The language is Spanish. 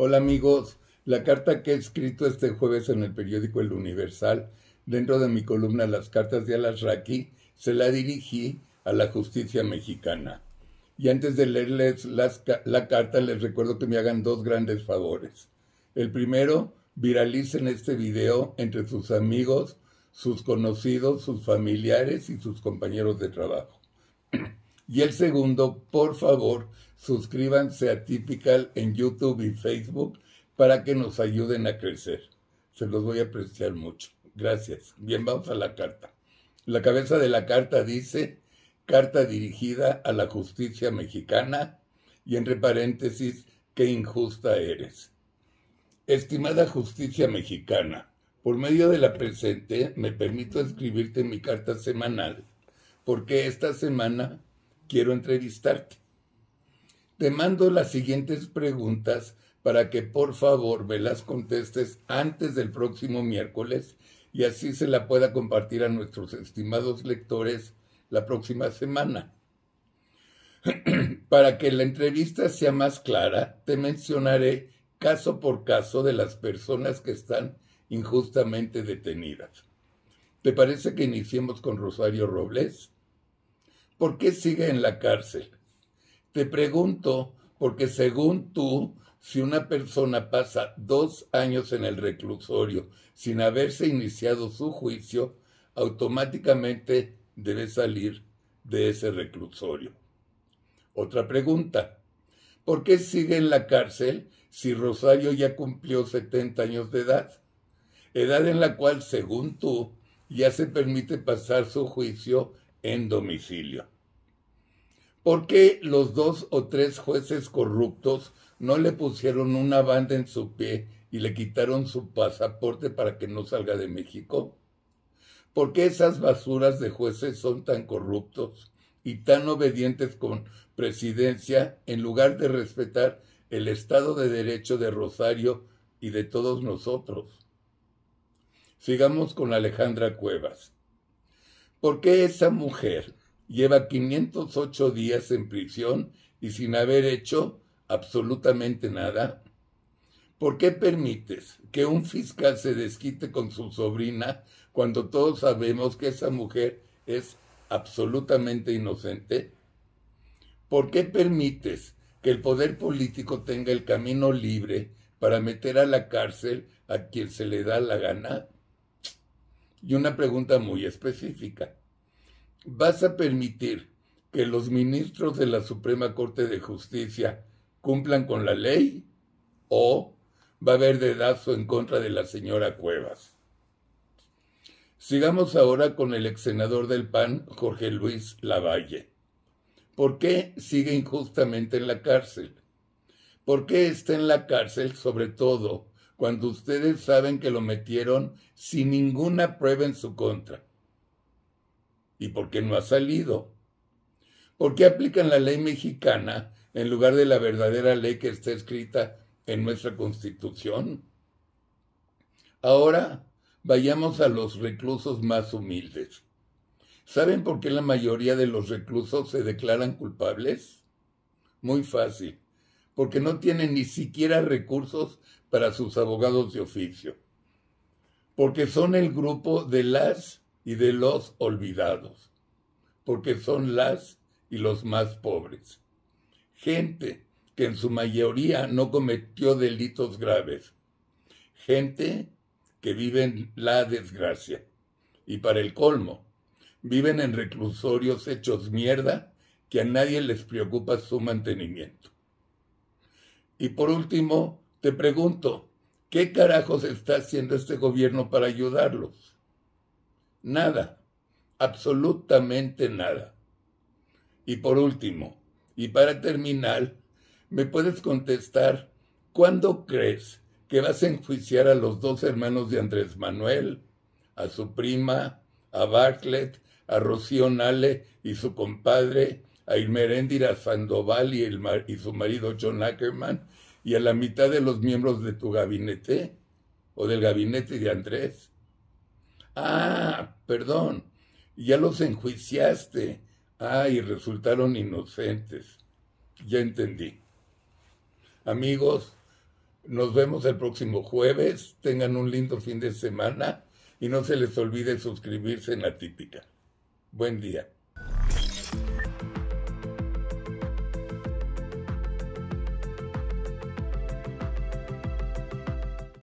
Hola amigos, la carta que he escrito este jueves en el periódico El Universal, dentro de mi columna Las cartas de Alasraqui, se la dirigí a la justicia mexicana. Y antes de leerles la carta, les recuerdo que me hagan dos grandes favores. El primero, viralicen este video entre sus amigos, sus conocidos, sus familiares y sus compañeros de trabajo. Y el segundo, por favor, suscríbanse a Typical en YouTube y Facebook para que nos ayuden a crecer. Se los voy a apreciar mucho. Gracias. Bien, vamos a la carta. La cabeza de la carta dice, carta dirigida a la justicia mexicana y entre paréntesis, qué injusta eres. Estimada justicia mexicana, por medio de la presente me permito escribirte mi carta semanal, porque esta semana quiero entrevistarte. Te mando las siguientes preguntas para que por favor me las contestes antes del próximo miércoles y así se la pueda compartir a nuestros estimados lectores la próxima semana. para que la entrevista sea más clara, te mencionaré caso por caso de las personas que están injustamente detenidas. ¿Te parece que iniciemos con Rosario Robles? ¿por qué sigue en la cárcel? Te pregunto, porque según tú, si una persona pasa dos años en el reclusorio sin haberse iniciado su juicio, automáticamente debe salir de ese reclusorio. Otra pregunta, ¿por qué sigue en la cárcel si Rosario ya cumplió 70 años de edad? Edad en la cual, según tú, ya se permite pasar su juicio en domicilio. ¿Por qué los dos o tres jueces corruptos no le pusieron una banda en su pie y le quitaron su pasaporte para que no salga de México? ¿Por qué esas basuras de jueces son tan corruptos y tan obedientes con presidencia en lugar de respetar el Estado de Derecho de Rosario y de todos nosotros? Sigamos con Alejandra Cuevas. ¿Por qué esa mujer lleva 508 días en prisión y sin haber hecho absolutamente nada? ¿Por qué permites que un fiscal se desquite con su sobrina cuando todos sabemos que esa mujer es absolutamente inocente? ¿Por qué permites que el poder político tenga el camino libre para meter a la cárcel a quien se le da la gana? Y una pregunta muy específica. ¿Vas a permitir que los ministros de la Suprema Corte de Justicia cumplan con la ley o va a haber dedazo en contra de la señora Cuevas? Sigamos ahora con el ex senador del PAN, Jorge Luis Lavalle. ¿Por qué sigue injustamente en la cárcel? ¿Por qué está en la cárcel sobre todo cuando ustedes saben que lo metieron sin ninguna prueba en su contra? ¿Y por qué no ha salido? ¿Por qué aplican la ley mexicana en lugar de la verdadera ley que está escrita en nuestra Constitución? Ahora vayamos a los reclusos más humildes. ¿Saben por qué la mayoría de los reclusos se declaran culpables? Muy fácil porque no tienen ni siquiera recursos para sus abogados de oficio, porque son el grupo de las y de los olvidados, porque son las y los más pobres. Gente que en su mayoría no cometió delitos graves, gente que vive en la desgracia. Y para el colmo, viven en reclusorios hechos mierda que a nadie les preocupa su mantenimiento. Y por último, te pregunto, ¿qué carajos está haciendo este gobierno para ayudarlos? Nada, absolutamente nada. Y por último, y para terminar, ¿me puedes contestar cuándo crees que vas a enjuiciar a los dos hermanos de Andrés Manuel, a su prima, a Bartlett, a Rocío Nale y su compadre, a Irmeréndira Sandoval y, el, y su marido John Ackerman y a la mitad de los miembros de tu gabinete o del gabinete de Andrés. Ah, perdón, ya los enjuiciaste. Ah, y resultaron inocentes. Ya entendí. Amigos, nos vemos el próximo jueves. Tengan un lindo fin de semana y no se les olvide suscribirse en la típica. Buen día.